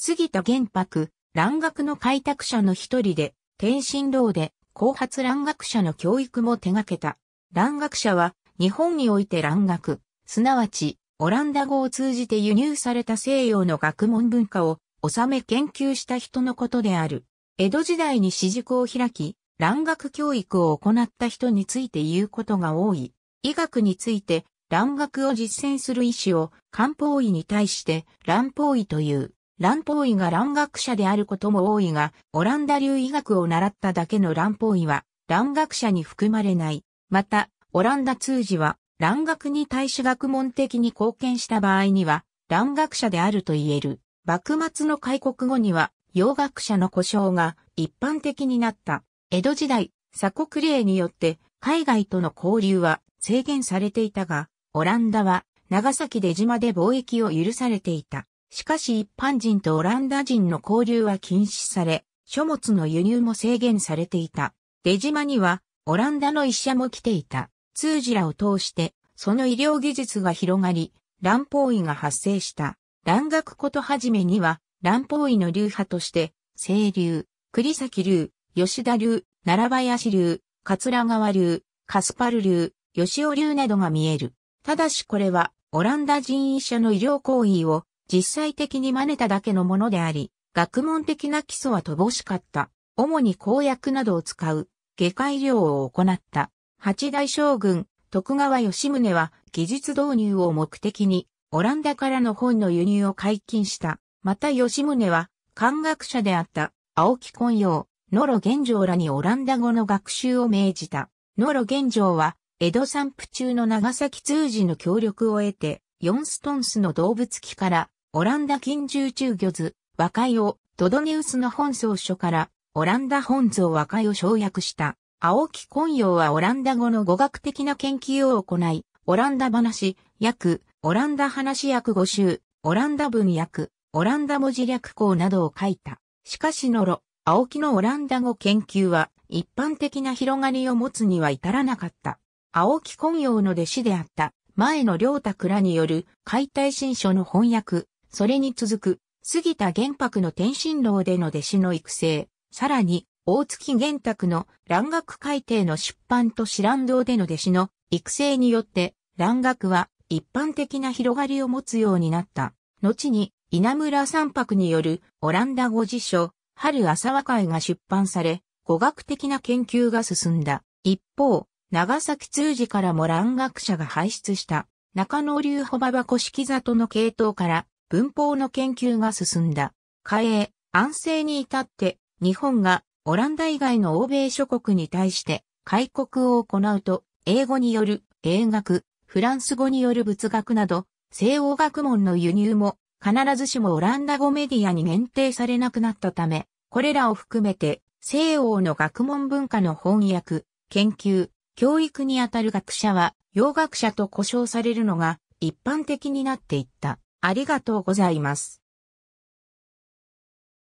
杉田玄白、蘭学の開拓者の一人で、天津楼で後発蘭学者の教育も手掛けた。蘭学者は、日本において蘭学、すなわち、オランダ語を通じて輸入された西洋の学問文化を、収め研究した人のことである。江戸時代に私塾を開き、蘭学教育を行った人について言うことが多い。医学について、蘭学を実践する医師を漢方医に対して蘭方医という。乱邦医が乱学者であることも多いが、オランダ流医学を習っただけの乱邦医は、乱学者に含まれない。また、オランダ通詞は、乱学に対し学問的に貢献した場合には、乱学者であると言える。幕末の開国後には、洋学者の故障が一般的になった。江戸時代、鎖国令によって、海外との交流は制限されていたが、オランダは長崎出島で貿易を許されていた。しかし一般人とオランダ人の交流は禁止され、書物の輸入も制限されていた。出島には、オランダの医者も来ていた。通じらを通して、その医療技術が広がり、乱邦医が発生した。乱学ことはじめには、乱邦医の流派として、清流、栗崎流、吉田流、奈良林流、桂川流、カスパル流、吉尾流などが見える。ただしこれは、オランダ人医者の医療行為を実際的に真似ただけのものであり、学問的な基礎は乏しかった。主に公約などを使う、下界療を行った。八大将軍、徳川吉宗は技術導入を目的に、オランダからの本の輸入を解禁した。また吉宗は、漢学者であった青木昆陽、野呂玄城らにオランダ語の学習を命じた。野呂玄城は、江戸散布中の長崎通寺の協力を得て、四。ストンスの動物記からオランダ近住中魚図、和解を、ドドニウスの本草書から、オランダ本草和解を省略した。青木昆陽はオランダ語の語学的な研究を行い、オランダ話、訳、オランダ話訳語集、オランダ文訳、オランダ文字略項などを書いた。しかしのろ、青木のオランダ語研究は、一般的な広がりを持つには至らなかった。青木昆陽の弟子であった、前の良太倉による解体新書の翻訳、それに続く、杉田玄白の天津楼での弟子の育成、さらに、大月玄卓の蘭学改定の出版と四蘭堂での弟子の育成によって、蘭学は一般的な広がりを持つようになった。後に、稲村三白によるオランダ語辞書、春朝和会が出版され、語学的な研究が進んだ。一方、長崎通寺からも蘭学者が輩出した、中野流ホ馬場古式里の系統から、文法の研究が進んだ。加栄、安政に至って、日本がオランダ以外の欧米諸国に対して開国を行うと、英語による英学、フランス語による仏学など、西欧学問の輸入も必ずしもオランダ語メディアに限定されなくなったため、これらを含めて西欧の学問文化の翻訳、研究、教育にあたる学者は洋学者と呼称されるのが一般的になっていった。ありがとうございます。